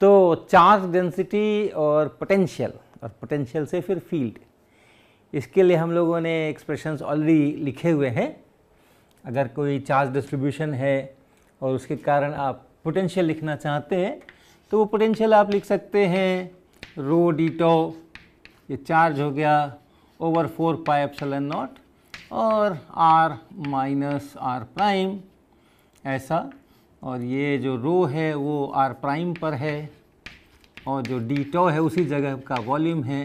तो charge density और potential और पोटेंशियल से फिर फील्ड इसके लिए हम लोगों ने एक्सप्रेशंस ऑलरेडी लिखे हुए हैं अगर कोई चार्ज डिस्ट्रीब्यूशन है और उसके कारण आप पोटेंशियल लिखना चाहते हैं तो वो पोटेंशियल आप लिख सकते हैं रो डी टो ये चार्ज हो गया over four pi epsilon naught और आर माइनस आर प्राइम ऐसा और ये जो रो है वो आर प्राइम पर है और जो डी टो है उसी जगह का वॉल्यूम है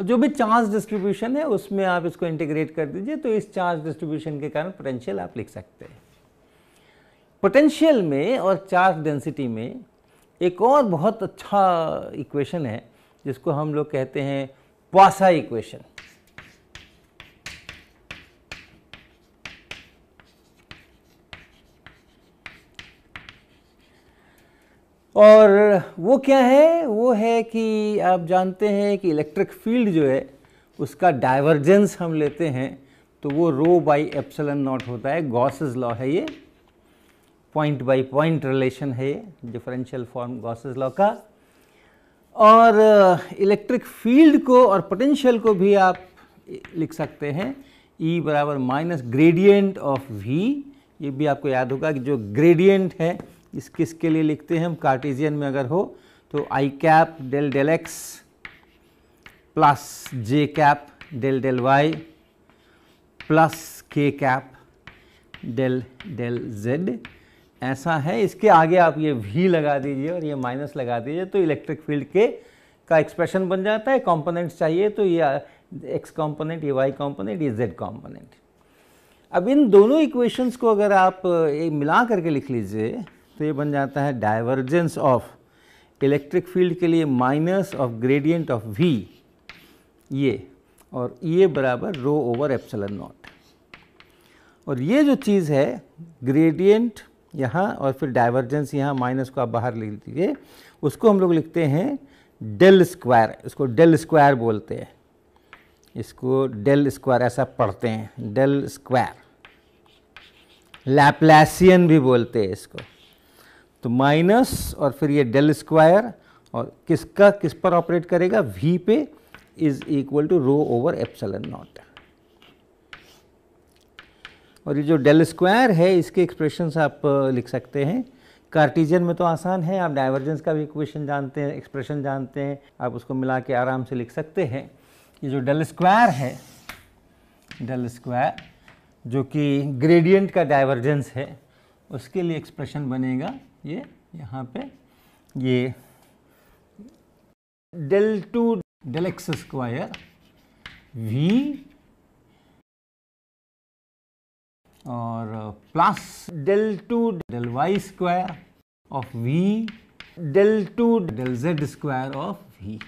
और जो भी चार्ज डिस्ट्रीब्यूशन है उसमें आप इसको इंटीग्रेट कर दीजिए तो इस चार्ज डिस्ट्रीब्यूशन के कारण पोटेंशियल आप लिख सकते हैं पोटेंशियल में और चार्ज डेंसिटी में एक और बहुत अच्छा इक्वेशन है जिसको हम लोग कहते हैं पासा इक्वेशन और वो क्या है वो है कि आप जानते हैं कि इलेक्ट्रिक फील्ड जो है उसका डाइवर्जेंस हम लेते हैं तो वो रो बाई एप्सलन नॉट होता है गॉसेज लॉ है ये पॉइंट बाय पॉइंट रिलेशन है डिफरेंशियल फॉर्म गॉसेज लॉ का और इलेक्ट्रिक uh, फील्ड को और पोटेंशियल को भी आप लिख सकते हैं E बराबर माइनस ग्रेडियंट ऑफ V ये भी आपको याद होगा कि जो ग्रेडियंट है इस किसके लिए लिखते हैं हम कार्टेशियन में अगर हो तो i cap del del x plus j cap del del y plus k cap del del z ऐसा है इसके आगे आप ये वी लगा दीजिए और ये माइनस लगा दीजिए तो इलेक्ट्रिक फील्ड के का एक्सप्रेशन बन जाता है कॉम्पोनेंट चाहिए तो ये एक्स कंपोनेंट ये वाई कंपोनेंट ये जेड कंपोनेंट अब इन दोनों इक्वेशंस को अगर आप ये मिला करके लिख लीजिए तो ये बन जाता है डाइवर्जेंस ऑफ इलेक्ट्रिक फील्ड के लिए minus of gradient of v ये और ये e बराबर रो ओवर एप्सलन नॉट और ये जो चीज़ है ग्रेडियंट यहाँ और फिर डाइवर्जेंस यहाँ माइनस को आप बाहर लिख दीजिए उसको हम लोग लिखते हैं डेल स्क्वायर इसको डेल स्क्वायर बोलते हैं इसको डेल स्क्वायर ऐसा पढ़ते हैं डेल स्क्वायर लैपलैसियन भी बोलते हैं इसको तो माइनस और फिर ये डेल स्क्वायर और किसका किस पर ऑपरेट करेगा वी पे is equal to rho over epsilon naught और ये जो डेल स्क्वायर है इसके एक्सप्रेशंस आप लिख सकते हैं कार्टिजन में तो आसान है आप डाइवर्जेंस का भी इक्वेशन जानते हैं एक्सप्रेशन जानते हैं आप उसको मिला के आराम से लिख सकते हैं ये जो डेल स्क्वायर है डेल स्क्वायर जो कि ग्रेडियंट का डाइवर्जेंस है उसके लिए एक्सप्रेशन बनेगा ये यहाँ पे ये del two del x square v और plus del two del y square of v del two del z square of v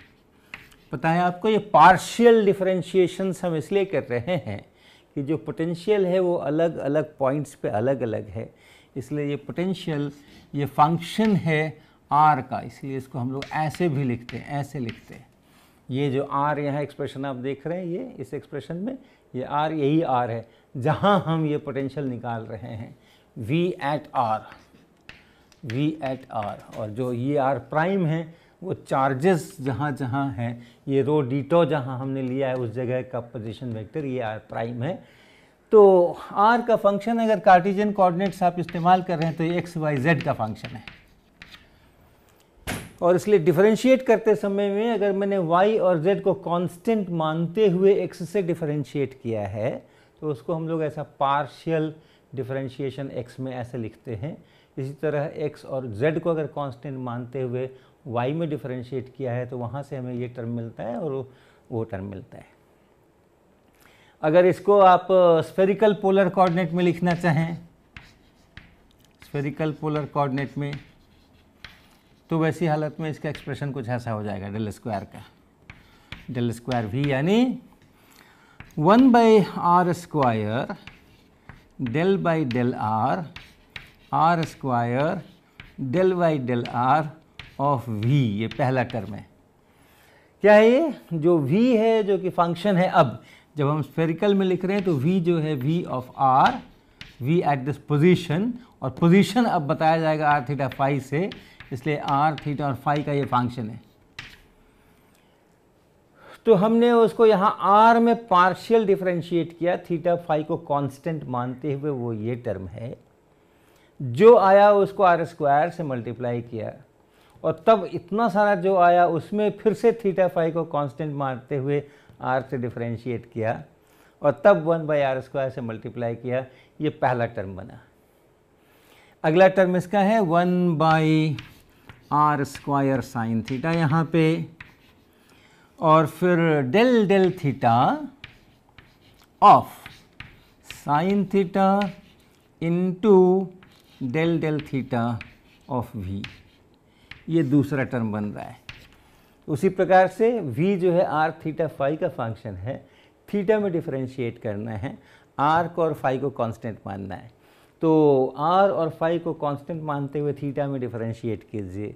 पता है आपको ये पार्शियल डिफरेंशिएशन हम इसलिए कर रहे हैं कि जो पोटेंशियल है वो अलग अलग पॉइंट्स पे अलग अलग है इसलिए ये पोटेंशियल ये फंक्शन है आर का इसलिए इसको हम लोग ऐसे भी लिखते हैं ऐसे लिखते हैं ये जो आर यहाँ एक्सप्रेशन आप देख रहे हैं ये इस एक्सप्रेशन में ये आर यही आर है जहाँ हम ये पोटेंशियल निकाल रहे हैं v at r v at r और जो ये आर प्राइम है वो चार्जेस जहाँ जहाँ हैं ये रो डीटो जहाँ हमने लिया है उस जगह का पोजिशन वैक्टर ये आर प्राइम है तो आर का फंक्शन अगर कार्टिजन कोऑर्डिनेट्स आप इस्तेमाल कर रहे हैं तो ये एक्स वाई जेड का फंक्शन है और इसलिए डिफरेंशिएट करते समय में अगर मैंने वाई और जेड को कांस्टेंट मानते हुए एक्स से डिफरेंशिएट किया है तो उसको हम लोग ऐसा पार्शियल डिफरेंशिएशन एक्स में ऐसे लिखते हैं इसी तरह एक्स और जेड को अगर कांस्टेंट मानते हुए वाई में डिफरेंशिएट किया है तो वहाँ से हमें ये टर्म मिलता है और वो टर्म मिलता है अगर इसको आप स्फेरिकल पोलर कोऑर्डिनेट में लिखना चाहें स्फेरिकल पोलर कोऑर्डिनेट में तो वैसी हालत में इसका एक्सप्रेशन कुछ ऐसा हो जाएगा डेल स्क्वायर का डेल स्क्वायर भी यानी one by r square del by del r r square del by del r of v ये पहला टर्म है क्या है ये जो वी है जो कि फंक्शन है अब जब हम स्फेरिकल में लिख रहे हैं तो v जो है v of r v at this position और पोजीशन अब बताया जाएगा r थीटा फाई से इसलिए r थीटा और फाई का ये फंक्शन है तो हमने उसको यहाँ r में पार्शियल डिफ्रेंशिएट किया थीटा फाइव को कांस्टेंट मानते हुए वो ये टर्म है जो आया उसको आर स्क्वायर से मल्टीप्लाई किया और तब इतना सारा जो आया उसमें फिर से थीटा फाइव को कांस्टेंट मानते हुए आर से डिफ्रेंशिएट किया और तब वन बाई आर स्क्वायर से मल्टीप्लाई किया ये पहला टर्म बना अगला टर्म इसका है one by r square sine theta यहाँ पे और फिर del del theta of sine theta into del del theta of v ये दूसरा टर्म बन रहा है उसी प्रकार से v जो है r थीटा फाई का फंक्शन है थीटा में डिफ्रेंशिएट करना है r को और फाई को कांस्टेंट मानना है तो r और फाई को कांस्टेंट मानते हुए थीटा में डिफ्रेंशिएट कीजिए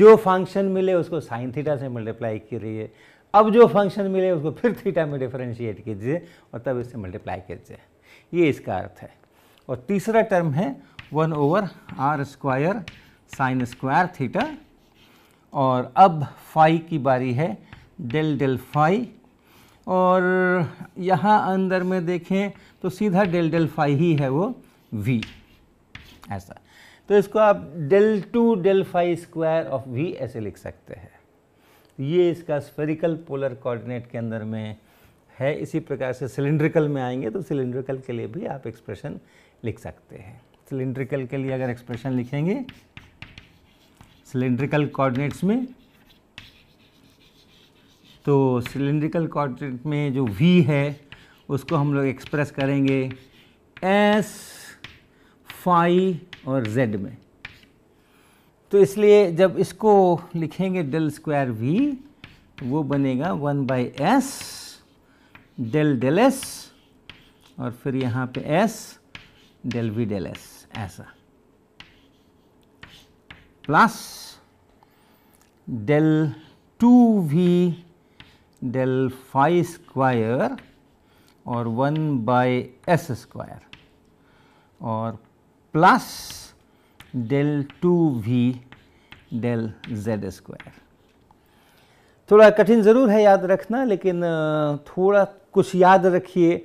जो फंक्शन मिले उसको साइन थीटा से मल्टीप्लाई करिए अब जो फंक्शन मिले उसको फिर थीटा में डिफ्रेंशिएट कीजिए और तब इससे मल्टीप्लाई कीजिए ये इसका अर्थ है और तीसरा टर्म है one over r square sine square theta और अब फाई की बारी है डेल डेल फाई और यहाँ अंदर में देखें तो सीधा डेल डेल फाई ही है वो वी ऐसा तो इसको आप del two del phi square of v ऐसे लिख सकते हैं ये इसका स्फेरिकल पोलर कोऑर्डिनेट के अंदर में है इसी प्रकार से सिलेंड्रिकल में आएंगे तो सिलेंड्रिकल के लिए भी आप एक्सप्रेशन लिख सकते हैं सिलेंड्रिकल के लिए अगर एक्सप्रेशन लिखेंगे सिलेंड्रिकल कोऑर्डिनेट्स में तो सिलेंड्रिकल कोऑर्डिनेट में जो v है उसको हम लोग एक्सप्रेस करेंगे s फाई और z में तो इसलिए जब इसको लिखेंगे डेल स्क्वायर v वो बनेगा one by s del del s और फिर यहाँ पे s del v del s ऐसा plus del 2 v del phi square or 1 by s square or plus del 2 v del z square. थोड़ा कठिन ज़रूर है याद रखना लेकिन थोड़ा कुछ याद रखिए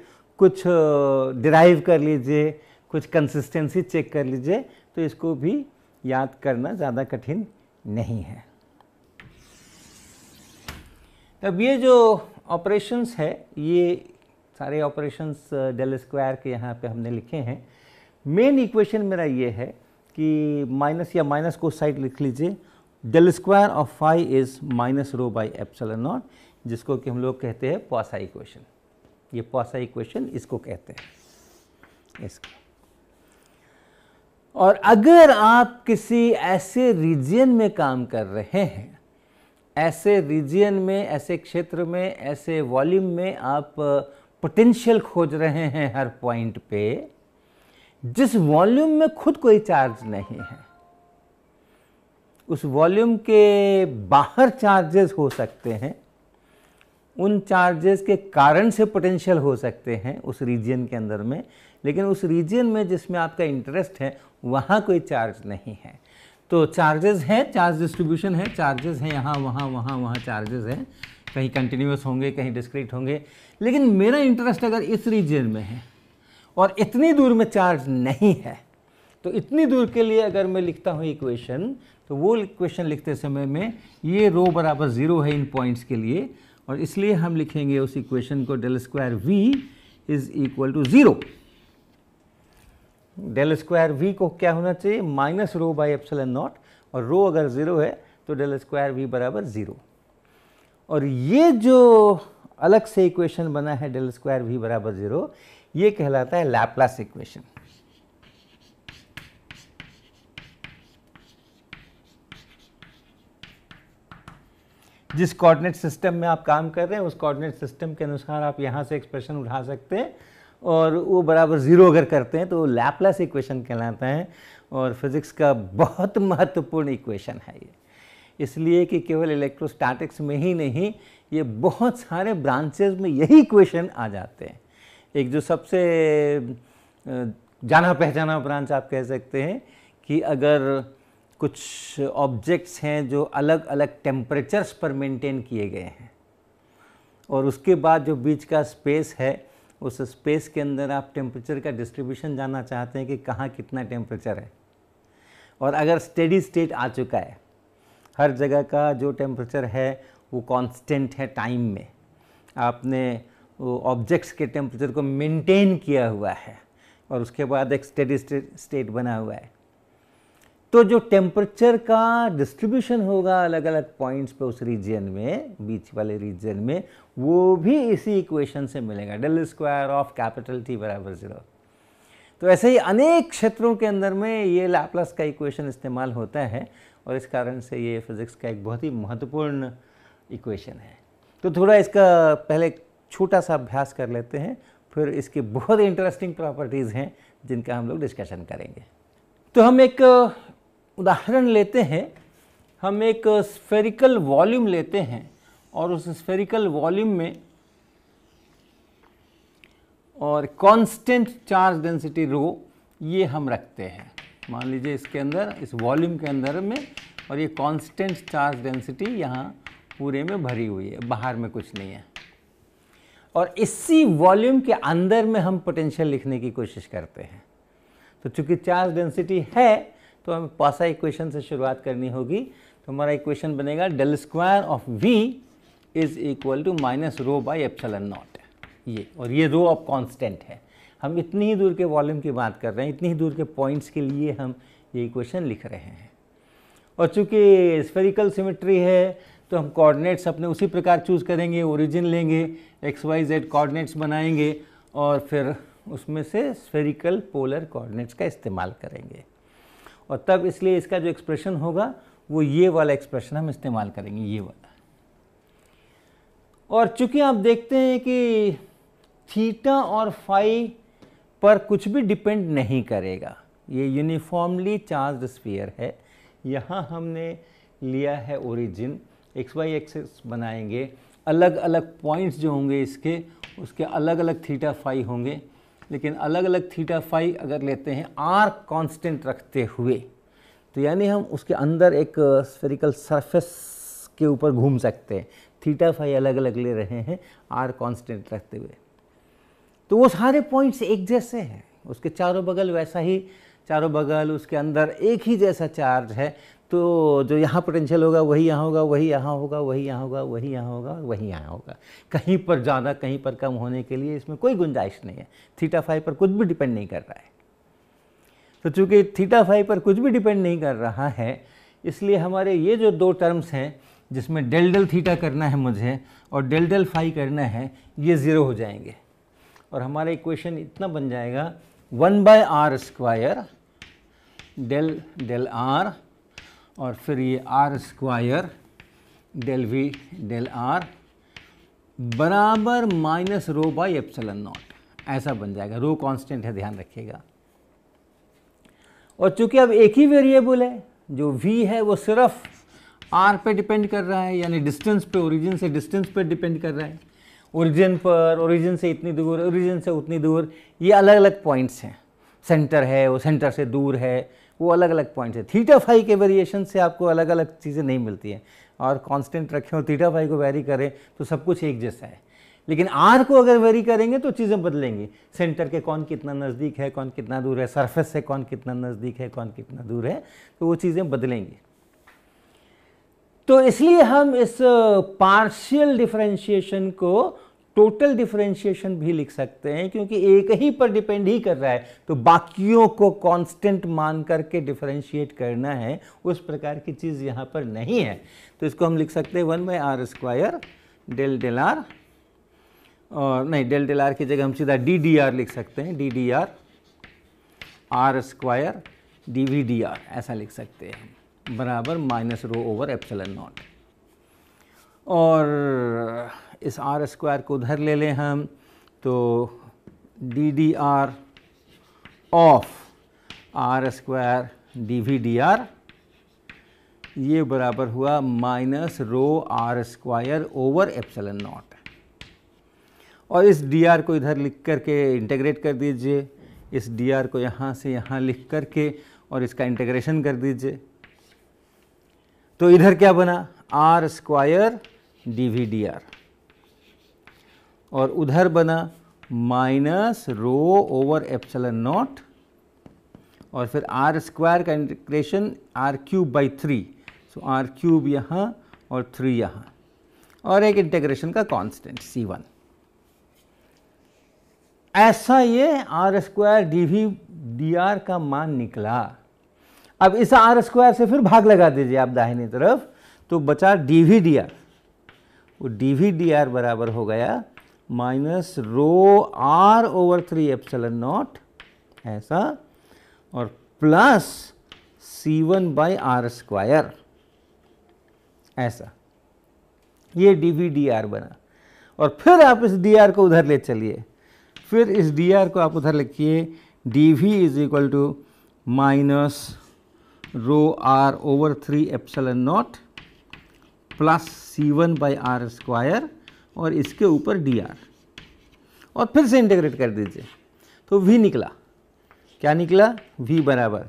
कुछ डिराइव कर लीजिए कुछ कंसिस्टेंसी चेक कर लीजिए तो इसको भी याद करना ज़्यादा कठिन नहीं है तब ये जो ऑपरेशंस है ये सारे ऑपरेशंस डेल स्क्वायर के यहाँ पे हमने लिखे हैं मेन इक्वेशन मेरा ये है कि माइनस या माइनस को साइड लिख लीजिए del square of phi is minus rho by epsilon naught जिसको कि हम लोग कहते हैं पॉसा इक्वेशन ये पॉसा इक्वेशन इसको कहते हैं इसको और अगर आप किसी ऐसे रीजन में काम कर रहे हैं ऐसे रीजन में ऐसे क्षेत्र में ऐसे वॉल्यूम में आप पोटेंशियल खोज रहे हैं हर पॉइंट पे जिस वॉल्यूम में खुद कोई चार्ज नहीं है उस वॉल्यूम के बाहर चार्जेस हो सकते हैं उन चार्जेस के कारण से पोटेंशियल हो सकते हैं उस रीजन के अंदर में लेकिन उस रीजन में जिसमें आपका इंटरेस्ट है वहाँ कोई चार्ज नहीं है तो चार्जेस हैं चार्ज डिस्ट्रीब्यूशन है चार्जेस हैं यहाँ वहाँ वहाँ वहाँ चार्जेस हैं कहीं कंटिन्यूस होंगे कहीं डिस्क्रीट होंगे लेकिन मेरा इंटरेस्ट अगर इस रीजन में है और इतनी दूर में चार्ज नहीं है तो इतनी दूर के लिए अगर मैं लिखता हूँ इक्वेशन तो वो इक्वेशन लिखते समय में ये रो बराबर ज़ीरो है इन पॉइंट्स के लिए और इसलिए हम लिखेंगे उस इक्वेशन को del square v is equal to zero del square v को क्या होना चाहिए minus rho by epsilon naught और रो अगर ज़ीरो है तो डेल स्क्वायर वी बराबर ज़ीरो और ये जो अलग से इक्वेशन बना है डेल स्क्वायर वी बराबर ज़ीरो ये कहलाता है लैपलास इक्वेशन जिस कोऑर्डिनेट सिस्टम में आप काम कर रहे हैं उस कोऑर्डिनेट सिस्टम के अनुसार आप यहाँ से एक्सप्रेशन उठा सकते हैं और वो बराबर ज़ीरो अगर करते हैं तो लैपलेस इक्वेशन कहलाता है और फिज़िक्स का बहुत महत्वपूर्ण इक्वेशन है ये इसलिए कि केवल इलेक्ट्रोस्टैटिक्स में ही नहीं ये बहुत सारे ब्रांचेज में यही इक्वेशन आ जाते हैं एक जो सबसे जाना पहचाना ब्रांच आप कह सकते हैं कि अगर कुछ ऑब्जेक्ट्स हैं जो अलग अलग टेम्परेचर्स पर मेंटेन किए गए हैं और उसके बाद जो बीच का स्पेस है उस स्पेस के अंदर आप टेम्परेचर का डिस्ट्रीब्यूशन जानना चाहते हैं कि कहाँ कितना टेम्परेचर है और अगर स्टेडी स्टेट आ चुका है हर जगह का जो टेम्परेचर है वो कांस्टेंट है टाइम में आपने ऑब्जेक्ट्स के टेम्परेचर को मेंटेन किया हुआ है और उसके बाद एक स्टेडी स्टेट बना हुआ है तो जो टेम्परेचर का डिस्ट्रीब्यूशन होगा अलग अलग पॉइंट्स पे उस रीजन में बीच वाले रीजन में वो भी इसी इक्वेशन से मिलेगा del square of capital T बराबर ज़ीरो तो ऐसे ही अनेक क्षेत्रों के अंदर में ये लाप्लास का इक्वेशन इस्तेमाल होता है और इस कारण से ये फिज़िक्स का एक बहुत ही महत्वपूर्ण इक्वेशन है तो थोड़ा इसका पहले छोटा सा अभ्यास कर लेते हैं फिर इसकी बहुत इंटरेस्टिंग प्रॉपर्टीज़ हैं जिनका हम लोग डिस्कशन करेंगे तो हम एक उदाहरण लेते हैं हम एक स्फेरिकल वॉल्यूम लेते हैं और उस स्फेरिकल वॉल्यूम में और कांस्टेंट चार्ज डेंसिटी रो ये हम रखते हैं मान लीजिए इसके अंदर इस वॉल्यूम के अंदर में और ये कांस्टेंट चार्ज डेंसिटी यहाँ पूरे में भरी हुई है बाहर में कुछ नहीं है और इसी वॉल्यूम के अंदर में हम पोटेंशियल लिखने की कोशिश करते हैं तो चूंकि चार्ज डेंसिटी है तो हमें पासा इक्वेशन से शुरुआत करनी होगी तो हमारा इक्वेशन बनेगा del square of v is equal to minus rho by epsilon naught ये और ये रो ऑफ कांस्टेंट है हम इतनी ही दूर के वॉल्यूम की बात कर रहे हैं इतनी ही दूर के पॉइंट्स के लिए हम ये इक्वेशन लिख रहे हैं और चूँकि स्फेरिकल सिमेट्री है तो हम कोऑर्डिनेट्स अपने उसी प्रकार चूज़ करेंगे ओरिजिन लेंगे एक्स वाई जेड कोऑर्डिनेट्स बनाएंगे और फिर उसमें से स्फेरिकल पोलर कोऑर्डिनेट्स का इस्तेमाल करेंगे और तब इसलिए इसका जो एक्सप्रेशन होगा वो ये वाला एक्सप्रेशन हम इस्तेमाल करेंगे ये वाला और चूंकि आप देखते हैं कि थीटा और फाई पर कुछ भी डिपेंड नहीं करेगा ये यूनिफॉर्मली चार्ज स्पीयर है यहाँ हमने लिया है ओरिजिन एक्स वाई एक्सेस बनाएंगे अलग अलग पॉइंट्स जो होंगे इसके उसके अलग अलग थीटा फाई होंगे लेकिन अलग अलग थीटा फाई अगर लेते हैं आर कांस्टेंट रखते हुए तो यानी हम उसके अंदर एक स्फेरिकल सरफेस के ऊपर घूम सकते हैं थीटा फाई अलग अलग ले रहे हैं आर कांस्टेंट रखते हुए तो वो सारे पॉइंट्स एक जैसे हैं उसके चारों बगल वैसा ही चारों बगल उसके अंदर एक ही जैसा चार्ज है तो जो यहाँ पोटेंशियल होगा वही यहाँ होगा वही यहाँ होगा वही यहाँ होगा वही यहाँ होगा वही यहाँ होगा कहीं पर ज़्यादा कहीं पर कम होने के लिए इसमें कोई गुंजाइश नहीं है थीटा फाइव पर कुछ भी डिपेंड नहीं कर रहा है तो चूँकि थीटा फाइव पर कुछ भी डिपेंड नहीं कर रहा है इसलिए हमारे ये जो दो टर्म्स हैं जिसमें डेल डेल थीटा करना है मुझे और डेल डेल फाइव करना है ये ज़ीरो हो जाएंगे और हमारा इक्वेशन इतना बन जाएगा one by r square del del r और फिर ये r square del v del r बराबर minus rho by epsilon naught ऐसा बन जाएगा रो कांस्टेंट है ध्यान रखिएगा और चूंकि अब एक ही वेरिएबल है जो v है वो सिर्फ r पे डिपेंड कर रहा है यानी डिस्टेंस पे ओरिजिन से डिस्टेंस पे डिपेंड कर रहा है ओरिजिन पर ओरिजिन से इतनी दूर ओरिजिन से उतनी दूर ये अलग अलग पॉइंट्स हैं सेंटर है वो सेंटर से दूर है वो अलग अलग पॉइंट है थीटा फाई के वेरिएशन से आपको अलग अलग चीज़ें नहीं मिलती हैं और कांस्टेंट रखें और थीटा फाई को वेरी करें तो सब कुछ एक जैसा है लेकिन आर को अगर वेरी करेंगे तो चीज़ें बदलेंगी सेंटर के कौन कितना नज़दीक है कौन कितना दूर है सरफेस से कौन कितना नज़दीक है कौन कितना दूर है तो वो चीज़ें बदलेंगी तो इसलिए हम इस पार्शियल uh, डिफ्रेंशिएशन को टोटल डिफरेंशिएशन भी लिख सकते हैं क्योंकि एक ही पर डिपेंड ही कर रहा है तो बाकियों को कांस्टेंट मान करके डिफरेंशिएट करना है उस प्रकार की चीज़ यहाँ पर नहीं है तो इसको हम लिख सकते हैं one by r square del del r और नहीं डेल डेल आर की जगह हम सीधा डी डी आर लिख सकते हैं d d r r square d v d r ऐसा लिख सकते हैं बराबर minus rho over epsilon naught और इस आर स्क्वायर को उधर ले लें हम तो d d r of r square d v d r ये बराबर हुआ minus rho r square over epsilon naught और इस डी आर को इधर लिख करके इंटेग्रेट कर दीजिए इस डी आर को यहाँ से यहाँ लिख करके और इसका इंटेग्रेशन कर दीजिए तो इधर क्या बना r square d v d r और उधर बना minus rho over epsilon naught और फिर आर स्क्वायर का integration r cube by three so r cube यहाँ और थ्री यहाँ और एक इंटीग्रेशन का कांस्टेंट सी वन ऐसा ये r square d v d r का मान निकला अब इस आर स्क्वायर से फिर भाग लगा दीजिए आप दाहिनी तरफ तो बचा डी वी डी आर वो डी वी डी आर बराबर हो गया minus rho r over three epsilon naught ऐसा और plus c one by r square ऐसा ये डी वी डी आर बना और फिर आप इस डी आर को उधर ले चलिए फिर इस डी आर को आप उधर लिखिए d v is equal to minus rho r over three epsilon naught plus c one by r square और इसके ऊपर डी आर और फिर से इंटीग्रेट कर दीजिए तो वी निकला क्या निकला वी बराबर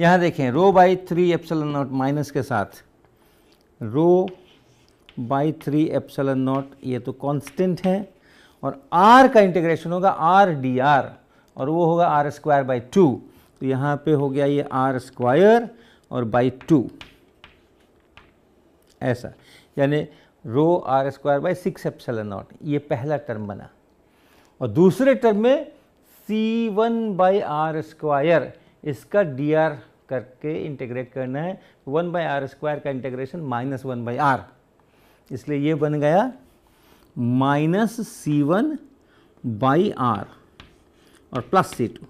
यहाँ देखें rho by three epsilon naught minus के साथ rho by three epsilon naught ये तो कांस्टेंट है और आर का इंटीग्रेशन होगा आर डी आर और वो होगा आर स्क्वायर बाई टू तो यहाँ पे हो गया ये आर स्क्वायर और बाई टू ऐसा यानी rho r square by six epsilon naught ये पहला टर्म बना और दूसरे टर्म में c one by r square इसका डी आर करके इंटीग्रेट करना है वन बाई आर स्क्वायर का integration minus one by r इसलिए ये बन गया minus c one by r और प्लस सी टू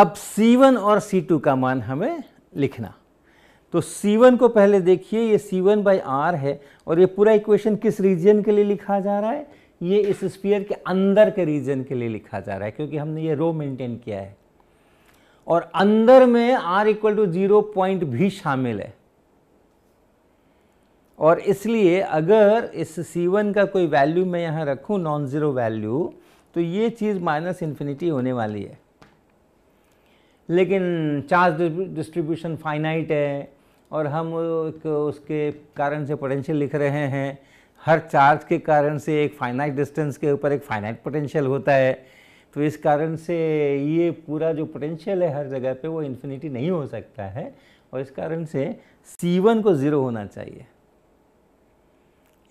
अब C1 और C2 का मान हमें लिखना तो C1 को पहले देखिए ये C1 वन बाई आर है और ये पूरा इक्वेशन किस रीजन के लिए लिखा जा रहा है ये इस स्पीयर के अंदर के रीजन के लिए लिखा जा रहा है क्योंकि हमने ये रो मेंटेन किया है और अंदर में r equal to zero point भी शामिल है और इसलिए अगर इस C1 का कोई वैल्यू मैं यहाँ रखूँ नॉन ज़ीरो वैल्यू तो ये चीज़ माइनस इन्फिनिटी होने वाली है लेकिन चार्ज डिस्ट्रीब्यूशन फाइनाइट है और हम उसके कारण से पोटेंशियल लिख रहे हैं हर चार्ज के कारण से एक फाइनाइट डिस्टेंस के ऊपर एक फाइनाइट पोटेंशियल होता है तो इस कारण से ये पूरा जो पोटेंशियल है हर जगह पे वो इन्फिनिटी नहीं हो सकता है और इस कारण से C1 को ज़ीरो होना चाहिए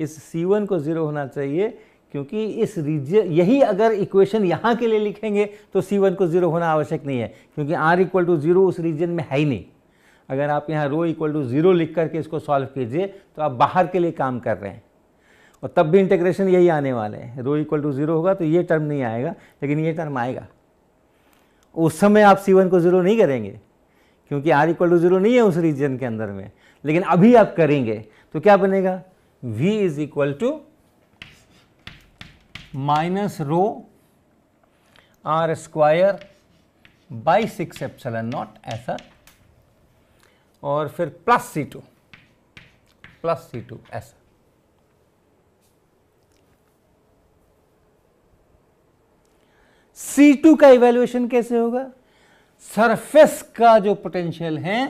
इस C1 को ज़ीरो होना चाहिए क्योंकि इस रीजन यही अगर इक्वेशन यहाँ के लिए लिखेंगे तो सी वन को जीरो होना आवश्यक नहीं है क्योंकि आर इक्वल टू जीरो उस रीजन में है ही नहीं अगर आप यहाँ रो इक्वल टू जीरो लिख करके इसको सॉल्व कीजिए तो आप बाहर के लिए काम कर रहे हैं और तब भी इंटीग्रेशन यही आने वाले हैं रो इक्वल टू जीरो होगा तो ये टर्म नहीं आएगा लेकिन ये टर्म आएगा उस समय आप सी वन को जीरो नहीं करेंगे क्योंकि आर इक्वल टू जीरो नहीं है उस रीजन के अंदर में लेकिन अभी आप करेंगे तो क्या बनेगा v is equal to minus rho r square by six epsilon naught ऐसा और फिर plus c two plus c two ऐसा सी टू का इवेल्युएशन कैसे होगा सरफेस का जो पोटेंशियल है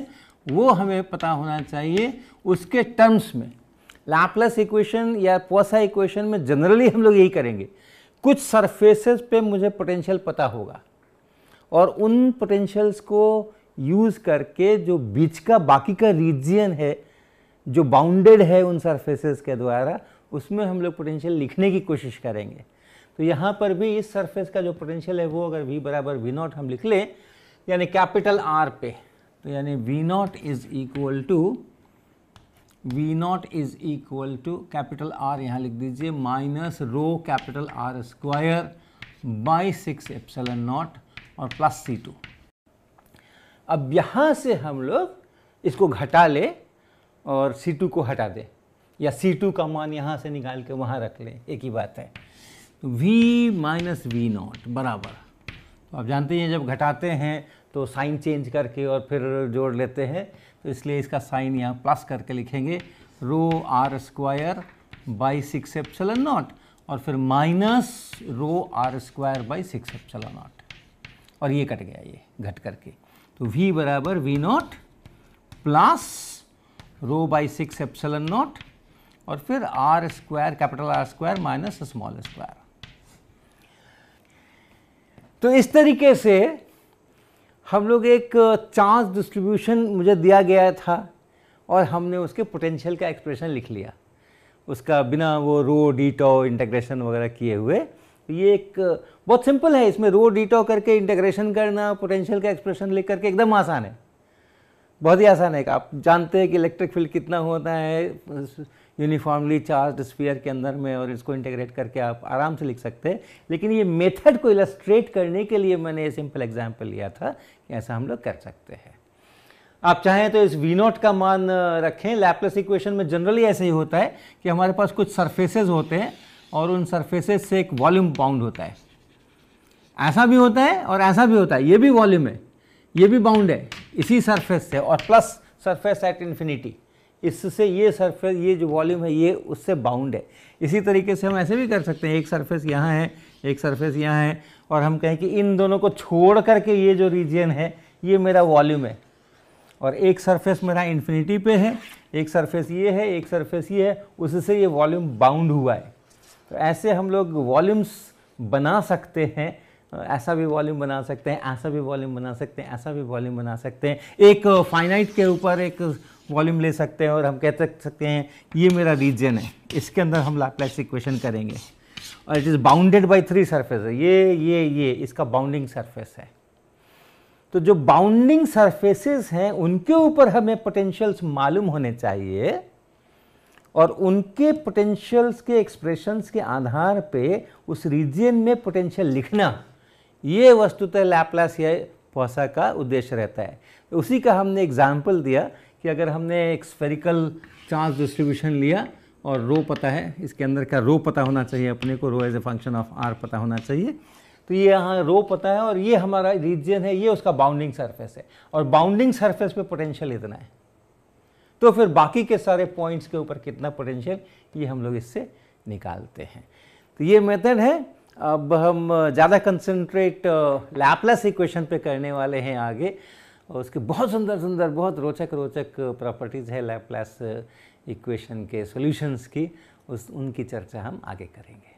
वो हमें पता होना चाहिए उसके टर्म्स में लाप्लस इक्वेशन या पोसा इक्वेशन में जनरली हम लोग यही करेंगे कुछ सरफेसेस पे मुझे पोटेंशियल पता होगा और उन पोटेंशियल्स को यूज़ करके जो बीच का बाकी का रीजियन है जो बाउंडेड है उन सरफेसेस के द्वारा उसमें हम लोग पोटेंशियल लिखने की कोशिश करेंगे तो यहाँ पर भी इस सरफेस का जो पोटेंशियल है वो अगर वी बराबर वी नॉट हम लिख लें यानी कैपिटल आर पे तो यानी v naught is equal to v naught is equal to capital r यहाँ लिख दीजिए minus rho capital r square by six epsilon naught और प्लस सी टू अब यहाँ से हम लोग इसको घटा ले और सी टू को हटा दे या सी टू का मान यहाँ से निकाल के वहाँ रख ले एक ही बात है तो वी माइनस वी नॉट बराबर तो आप जानते हैं जब घटाते हैं तो साइन चेंज करके और फिर जोड़ लेते हैं तो इसलिए इसका साइन यहाँ प्लस करके लिखेंगे rho r square by six epsilon naught और फिर minus rho r square by six epsilon naught और ये कट गया ये घट करके तो v बराबर v naught plus rho by six epsilon naught और फिर r square capital r square minus small square तो इस तरीके से हम लोग एक चांस डिस्ट्रीब्यूशन मुझे दिया गया था और हमने उसके पोटेंशियल का एक्सप्रेशन लिख लिया उसका बिना वो रो डीटो इंटेग्रेशन वगैरह किए हुए ये एक बहुत सिंपल है इसमें रो डीटो करके इंटेग्रेशन करना पोटेंशियल का एक्सप्रेशन लिख करके एकदम आसान है बहुत ही आसान है आप जानते हैं कि इलेक्ट्रिक फील्ड कितना होता है यूनिफॉर्मली चार्ज स्पीयर के अंदर में और इसको इंटेग्रेट करके आप आराम से लिख सकते हैं लेकिन ये मेथड को इलस्ट्रेट करने के लिए मैंने ये सिंपल एग्जाम्पल लिया था कि ऐसा हम लोग कर सकते हैं आप चाहें तो इस वी नॉट का मान रखें लैपलेस इक्वेशन में जनरली ऐसे ही होता है कि हमारे पास कुछ सरफेसेस होते हैं और उन सरफेसेस से एक वॉल्यूम बाउंड होता है ऐसा भी होता है और ऐसा भी होता है ये भी वॉल्यूम है ये भी बाउंड है इसी सरफेस से और प्लस सरफेस एट इन्फिनिटी इससे ये सरफेस ये जो वॉल्यूम है ये उससे बाउंड है इसी तरीके से हम ऐसे भी कर सकते हैं एक सरफेस यहाँ है एक सरफेस यहाँ है और हम कहें कि इन दोनों को छोड़ करके ये जो रीजन है ये मेरा वॉल्यूम है और एक सरफेस मेरा इन्फिनिटी पे है एक सरफेस ये है एक सरफेस ये है उससे ये वॉल्यूम बाउंड हुआ है तो ऐसे हम लोग वॉल्यूम्स बना सकते हैं ऐसा भी वॉल्यूम बना सकते हैं ऐसा भी वॉल्यूम बना सकते हैं ऐसा भी वॉल्यूम बना सकते हैं एक फाइनाइट के ऊपर एक वॉल्यूम ले सकते हैं और हम कह सकते हैं ये मेरा रीजन है इसके अंदर हम लाप्लास इक्वेशन करेंगे और it is bounded by three surface है ये ये ये इसका बाउंडिंग सर्फेस है तो जो बाउंडिंग सरफेसेस हैं उनके ऊपर हमें पोटेंशियल्स मालूम होने चाहिए और उनके पोटेंशियल्स के एक्सप्रेशंस के आधार पे उस रीजन में पोटेंशियल लिखना ये वस्तुतः लैपलास या पोसा का उद्देश्य रहता है उसी का हमने एग्जाम्पल दिया कि अगर हमने एक स्फेरिकल चांस डिस्ट्रीब्यूशन लिया और रो पता है इसके अंदर का रो पता होना चाहिए अपने को rho as a function of r पता होना चाहिए तो ये यहाँ रो पता है और ये हमारा रीजन है ये उसका बाउंडिंग सरफेस है और बाउंडिंग सरफेस पे पोटेंशियल इतना है तो फिर बाकी के सारे पॉइंट्स के ऊपर कितना पोटेंशियल ये हम लोग इससे निकालते हैं तो ये मेथड है अब हम ज़्यादा कंसनट्रेट लैपलेस इक्वेशन पे करने वाले हैं आगे और उसके बहुत सुंदर सुंदर बहुत रोचक रोचक प्रॉपर्टीज़ है लैपलास इक्वेशन के सॉल्यूशंस की उस उनकी चर्चा हम आगे करेंगे